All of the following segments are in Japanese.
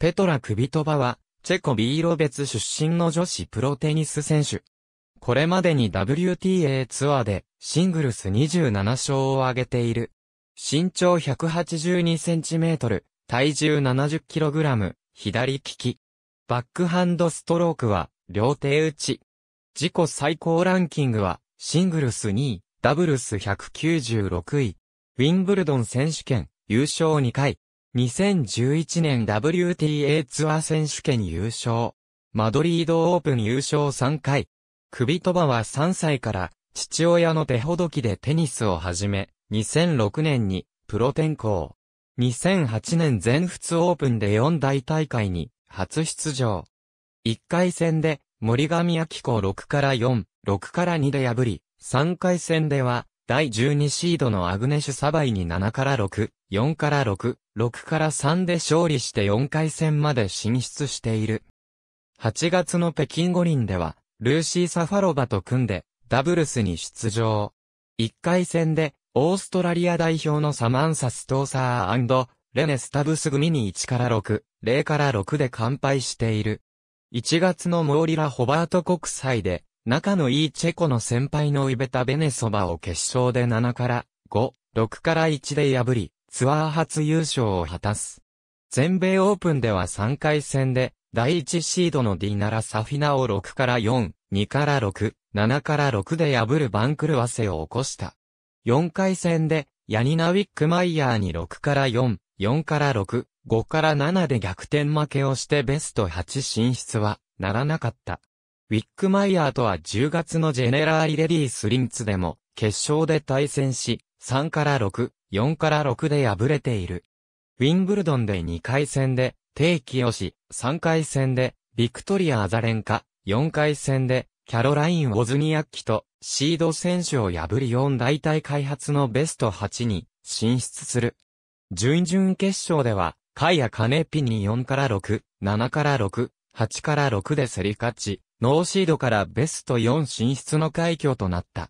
ペトラ・クビトバは、チェコ・ビーロ別出身の女子プロテニス選手。これまでに WTA ツアーで、シングルス27勝を挙げている。身長1 8 2トル、体重7 0ラム、左利き。バックハンドストロークは、両手打ち。自己最高ランキングは、シングルス2位、ダブルス196位。ウィンブルドン選手権、優勝2回。2011年 WTA ツアー選手権優勝。マドリードオープン優勝3回。クビトバは3歳から父親の手ほどきでテニスを始め、2006年にプロ転向。2008年全仏オープンで4大大会に初出場。1回戦で森上明子6から4、6から2で破り、3回戦では第12シードのアグネシュ・サバイに7から6、4から6、6から3で勝利して4回戦まで進出している。8月の北京五輪では、ルーシー・サファロバと組んで、ダブルスに出場。1回戦で、オーストラリア代表のサマンサ・ストーサーレネ・スタブス組に1から6、0から6で完敗している。1月のモーリラ・ホバート国際で、仲のいいチェコの先輩のイベタ・ベネソバを決勝で7から5、6から1で破り、ツアー初優勝を果たす。全米オープンでは3回戦で、第1シードのディナラ・サフィナを6から4、2から6、7から6で破る番狂わせを起こした。4回戦で、ヤニナ・ウィックマイヤーに6から4、4から6、5から7で逆転負けをしてベスト8進出はならなかった。ウィックマイヤーとは10月のジェネラーリレディースリンツでも決勝で対戦し、3から6、4から6で敗れている。ウィンブルドンで2回戦で、定期よし、3回戦で、ビクトリア・アザレンカ、4回戦で、キャロライン・オズニアッキと、シード選手を破り4大体開発のベスト8に進出する。準々決勝では、カイア・カネピに4から6、7から6、8から6で競り勝ち、ノーシードからベスト4進出の快挙となった。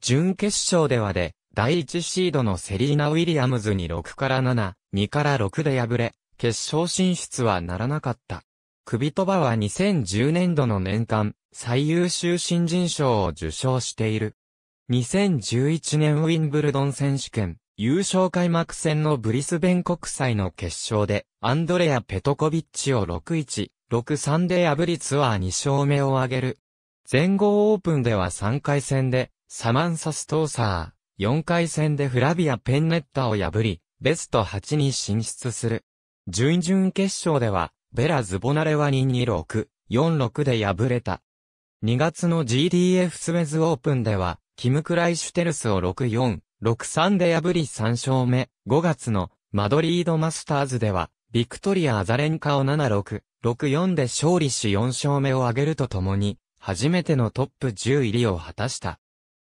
準決勝ではで、第1シードのセリーナ・ウィリアムズに6から7、2から6で敗れ、決勝進出はならなかった。クビトバは2010年度の年間、最優秀新人賞を受賞している。2011年ウィンブルドン選手権、優勝開幕戦のブリスベン国際の決勝で、アンドレア・ペトコビッチを6-1、6-3で破りツアー2勝目を挙げる。全豪オープンでは3回戦で、サマンサ・ストーサー、4回戦でフラビア・ペンネッタを破り、ベスト8に進出する。準々決勝では、ベラ・ズボナレは2-2-6、4-6で敗れた。2月の GDF スウェズオープンでは、キム・クライシュテルスを6-4、6-3で破り3勝目。5月のマドリードマスターズでは、ビクトリア・アザレンカを7-6、6-4で勝利し4勝目を挙げるとともに、初めてのトップ10入りを果たした。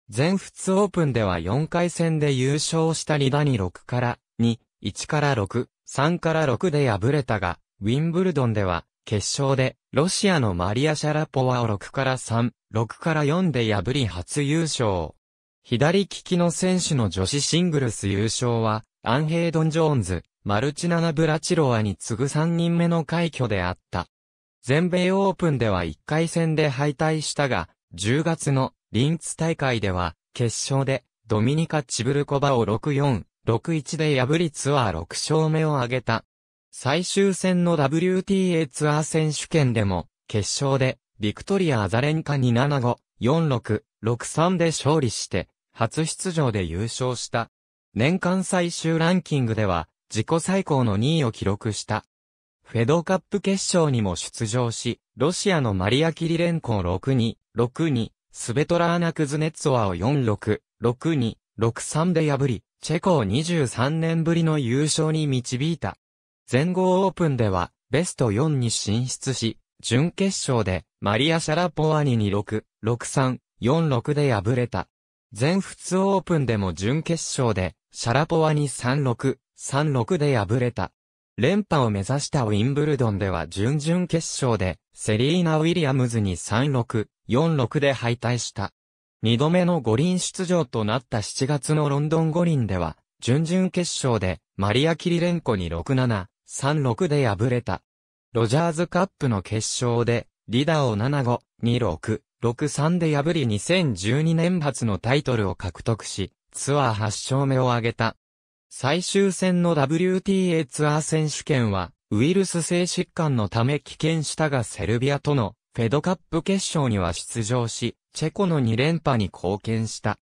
全仏オープンでは4回戦で優勝したリダに6から2、1から6、3から6で敗れたが、ウィンブルドンでは、決勝で、ロシアのマリア・シャラポワを6から3、6から4で破り初優勝。左利きの選手の女子シングルス優勝は、アンヘイドン・ジョーンズ、マルチナナ・ブラチロワに次ぐ3人目の快挙であった。全米オープンでは1回戦で敗退したが、10月のリンツ大会では、決勝で、ドミニカ・チブルコバを6-4、6-1で破りツアー6勝目を挙げた。最終戦の WTA ツアー選手権でも、決勝で、ビクトリア・アザレンカに7-5、4-6、6-3で勝利して、初出場で優勝した。年間最終ランキングでは、自己最高の2位を記録した。フェドカップ決勝にも出場し、ロシアのマリア・キリレンコを6-2、6-2、スベトラーナ・クズネッツォワを4-6、6-2、6-3で破り、チェコを23年ぶりの優勝に導いた。全豪オープンでは、ベスト4に進出し、準決勝で、マリア・シャラポワニに6、6-3、4-6で敗れた。全仏オープンでも準決勝で、シャラポワに3-6、3-6で敗れた。連覇を目指したウィンブルドンでは準々決勝で、セリーナ・ウィリアムズに3-6、4-6で敗退した。2度目の五輪出場となった7月のロンドン五輪では、準々決勝でマリア・キリレンコに6-7、3-6で敗れた。ロジャーズカップの決勝で、リダを7-5、2-6、6-3で破り2012年発のタイトルを獲得し、ツアー8勝目を挙げた。最終戦の WTA ツアー選手権は、ウイルス性疾患のため棄権したがセルビアとのフェドカップ決勝には出場し、チェコの2連覇に貢献した。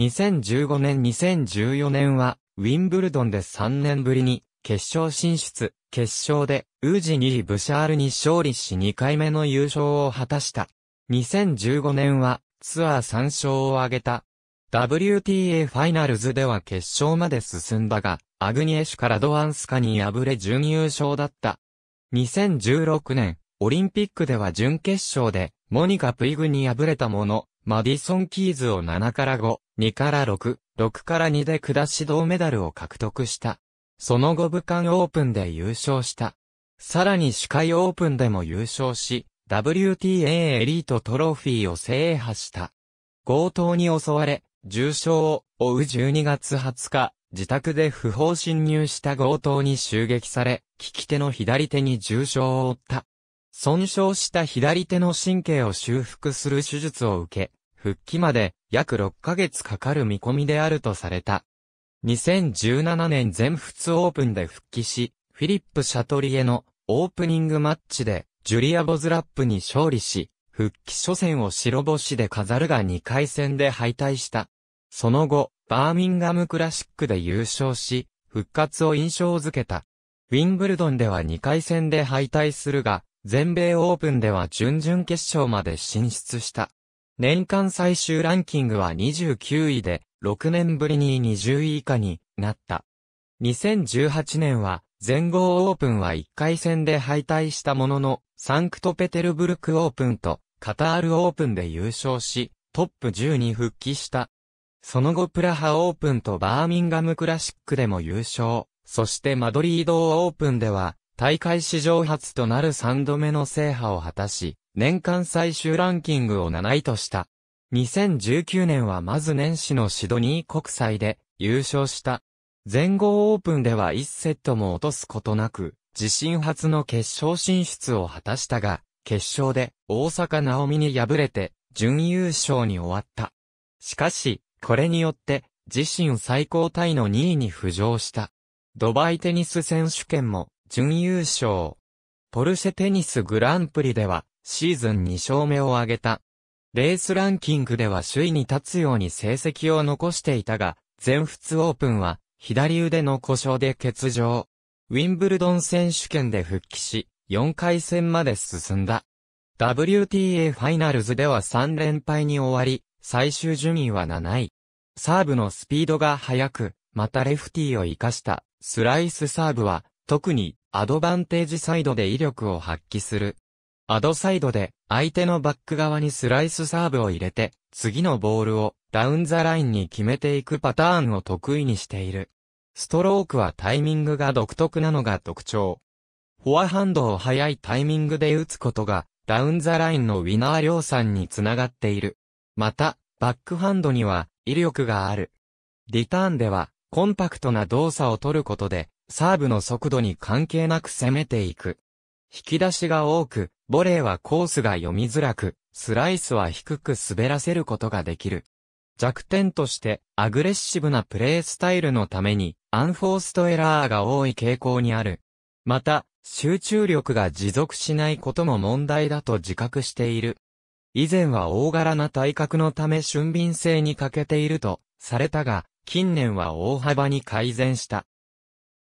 2015年2014年は、ウィンブルドンで3年ぶりに、決勝進出、決勝で、ウージニー・ブシャールに勝利し2回目の優勝を果たした。2015年は、ツアー3勝を挙げた。WTA ファイナルズでは決勝まで進んだが、アグニエシュからドアンスカに敗れ準優勝だった。2016年、オリンピックでは準決勝で、モニカ・プイグに敗れたもの、マディソン・キーズを7から5、2から6、6から2で下し銅メダルを獲得した。その後武漢オープンで優勝した。さらに司会オープンでも優勝し、WTA エリートトロフィーを制覇した。強盗に襲われ、重傷を負う12月20日、自宅で不法侵入した強盗に襲撃され、利き手の左手に重傷を負った。損傷した左手の神経を修復する手術を受け、復帰まで約6ヶ月かかる見込みであるとされた。2017年全仏オープンで復帰し、フィリップ・シャトリエのオープニングマッチでジュリア・ボズラップに勝利し、復帰初戦を白星で飾るが2回戦で敗退した。その後、バーミンガムクラシックで優勝し、復活を印象づけた。ウィンブルドンでは2回戦で敗退するが、全米オープンでは準々決勝まで進出した。年間最終ランキングは29位で、6年ぶりに20位以下になった。2018年は、全豪オープンは1回戦で敗退したものの、サンクトペテルブルクオープンとカタールオープンで優勝し、トップ10に復帰した。その後プラハオープンとバーミンガムクラシックでも優勝、そしてマドリードオープンでは大会史上初となる3度目の制覇を果たし、年間最終ランキングを7位とした。2019年はまず年始のシドニー国際で優勝した。全豪オープンでは1セットも落とすことなく、自身初の決勝進出を果たしたが、決勝で大阪直美に敗れて準優勝に終わった。しかし、これによって自身最高タイの2位に浮上した。ドバイテニス選手権も準優勝。ポルシェテニスグランプリでは、シーズン2勝目を挙げた。レースランキングでは首位に立つように成績を残していたが、全仏オープンは、左腕の故障で欠場。ウィンブルドン選手権で復帰し、4回戦まで進んだ。WTA ファイナルズでは3連敗に終わり、最終順位は7位。サーブのスピードが速く、またレフティーを活かした、スライスサーブは、特にアドバンテージサイドで威力を発揮する。アドサイドで相手のバック側にスライスサーブを入れて、次のボールをダウンザラインに決めていくパターンを得意にしている。ストロークはタイミングが独特なのが特徴。フォアハンドを早いタイミングで打つことが、ダウンザラインのウィナー量産につながっている。また、バックハンドには威力がある。リターンでは、コンパクトな動作を取ることで、サーブの速度に関係なく攻めていく。引き出しが多く、ボレーはコースが読みづらく、スライスは低く滑らせることができる。弱点として、アグレッシブなプレースタイルのために、アンフォーストエラーが多い傾向にある。また、集中力が持続しないことも問題だと自覚している。以前は大柄な体格のため俊敏性に欠けているとされたが、近年は大幅に改善した。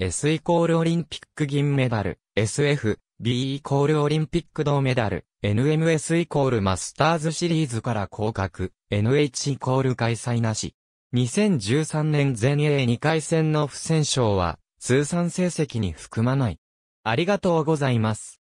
S イコールオリンピック銀メダル、SF、B イコールオリンピック銅メダル、NMS イコールマスターズシリーズから降格、NH イコール開催なし。2013年全英2回戦の不戦勝は、通算成績に含まない。ありがとうございます。